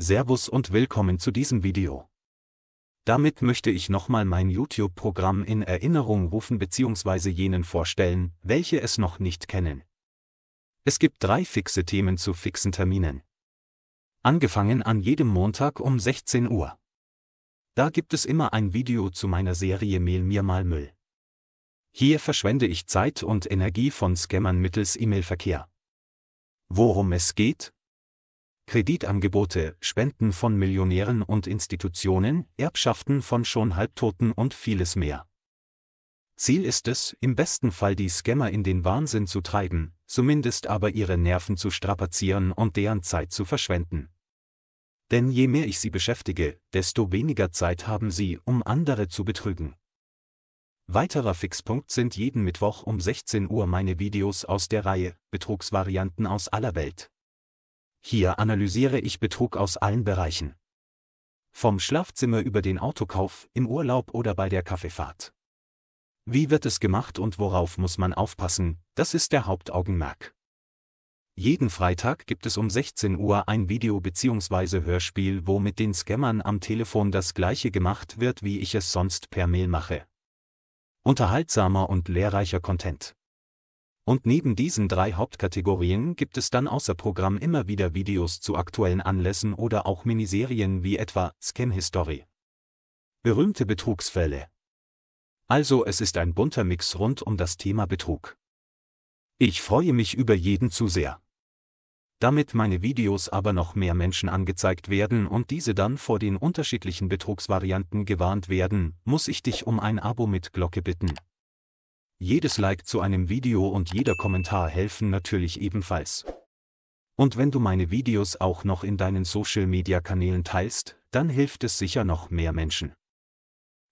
Servus und willkommen zu diesem Video. Damit möchte ich nochmal mein YouTube-Programm in Erinnerung rufen bzw. jenen vorstellen, welche es noch nicht kennen. Es gibt drei fixe Themen zu fixen Terminen. Angefangen an jedem Montag um 16 Uhr. Da gibt es immer ein Video zu meiner Serie Mail mir mal Müll. Hier verschwende ich Zeit und Energie von Scammern mittels E-Mail-Verkehr. Worum es geht, Kreditangebote, Spenden von Millionären und Institutionen, Erbschaften von schon Halbtoten und vieles mehr. Ziel ist es, im besten Fall die Scammer in den Wahnsinn zu treiben, zumindest aber ihre Nerven zu strapazieren und deren Zeit zu verschwenden. Denn je mehr ich sie beschäftige, desto weniger Zeit haben sie, um andere zu betrügen. Weiterer Fixpunkt sind jeden Mittwoch um 16 Uhr meine Videos aus der Reihe Betrugsvarianten aus aller Welt. Hier analysiere ich Betrug aus allen Bereichen. Vom Schlafzimmer über den Autokauf, im Urlaub oder bei der Kaffeefahrt. Wie wird es gemacht und worauf muss man aufpassen, das ist der Hauptaugenmerk. Jeden Freitag gibt es um 16 Uhr ein Video bzw. Hörspiel, wo mit den Scammern am Telefon das gleiche gemacht wird, wie ich es sonst per Mail mache. Unterhaltsamer und lehrreicher Content und neben diesen drei Hauptkategorien gibt es dann außer Programm immer wieder Videos zu aktuellen Anlässen oder auch Miniserien wie etwa Scam History. Berühmte Betrugsfälle. Also es ist ein bunter Mix rund um das Thema Betrug. Ich freue mich über jeden zu sehr. Damit meine Videos aber noch mehr Menschen angezeigt werden und diese dann vor den unterschiedlichen Betrugsvarianten gewarnt werden, muss ich dich um ein Abo mit Glocke bitten. Jedes Like zu einem Video und jeder Kommentar helfen natürlich ebenfalls. Und wenn du meine Videos auch noch in deinen Social-Media-Kanälen teilst, dann hilft es sicher noch mehr Menschen.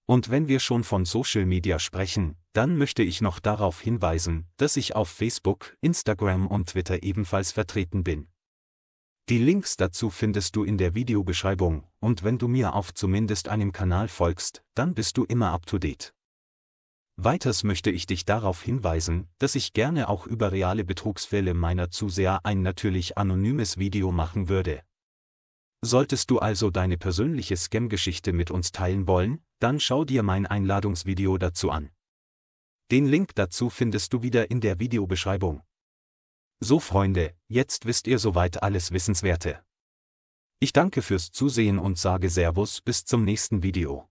Und wenn wir schon von Social Media sprechen, dann möchte ich noch darauf hinweisen, dass ich auf Facebook, Instagram und Twitter ebenfalls vertreten bin. Die Links dazu findest du in der Videobeschreibung, und wenn du mir auf zumindest einem Kanal folgst, dann bist du immer up-to-date. Weiters möchte ich dich darauf hinweisen, dass ich gerne auch über reale Betrugsfälle meiner Zuseher ein natürlich anonymes Video machen würde. Solltest du also deine persönliche Scam-Geschichte mit uns teilen wollen, dann schau dir mein Einladungsvideo dazu an. Den Link dazu findest du wieder in der Videobeschreibung. So Freunde, jetzt wisst ihr soweit alles Wissenswerte. Ich danke fürs Zusehen und sage Servus bis zum nächsten Video.